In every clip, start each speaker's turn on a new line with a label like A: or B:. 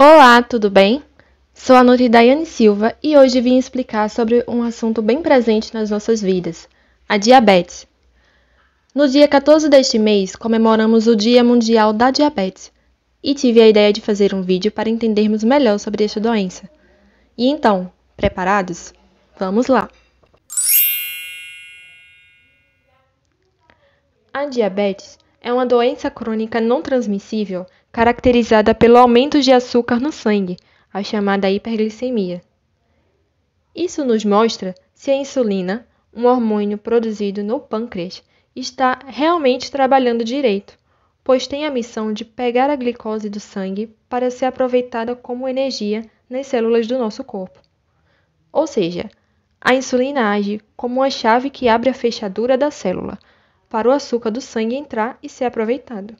A: Olá, tudo bem? Sou a Nutri Daiane Silva e hoje vim explicar sobre um assunto bem presente nas nossas vidas, a diabetes. No dia 14 deste mês, comemoramos o Dia Mundial da Diabetes e tive a ideia de fazer um vídeo para entendermos melhor sobre esta doença. E então, preparados? Vamos lá! A diabetes é uma doença crônica não transmissível caracterizada pelo aumento de açúcar no sangue, a chamada hiperglicemia. Isso nos mostra se a insulina, um hormônio produzido no pâncreas, está realmente trabalhando direito, pois tem a missão de pegar a glicose do sangue para ser aproveitada como energia nas células do nosso corpo. Ou seja, a insulina age como uma chave que abre a fechadura da célula para o açúcar do sangue entrar e ser aproveitado.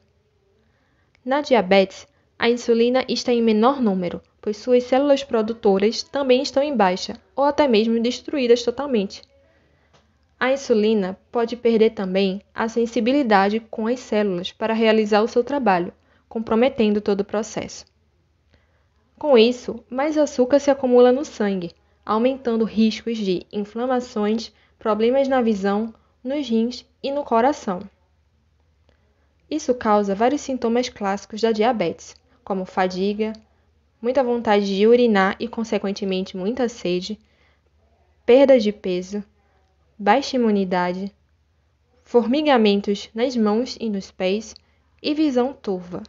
A: Na diabetes, a insulina está em menor número, pois suas células produtoras também estão em baixa ou até mesmo destruídas totalmente. A insulina pode perder também a sensibilidade com as células para realizar o seu trabalho, comprometendo todo o processo. Com isso, mais açúcar se acumula no sangue, aumentando riscos de inflamações, problemas na visão, nos rins e no coração. Isso causa vários sintomas clássicos da diabetes, como fadiga, muita vontade de urinar e, consequentemente, muita sede, perda de peso, baixa imunidade, formigamentos nas mãos e nos pés e visão turva.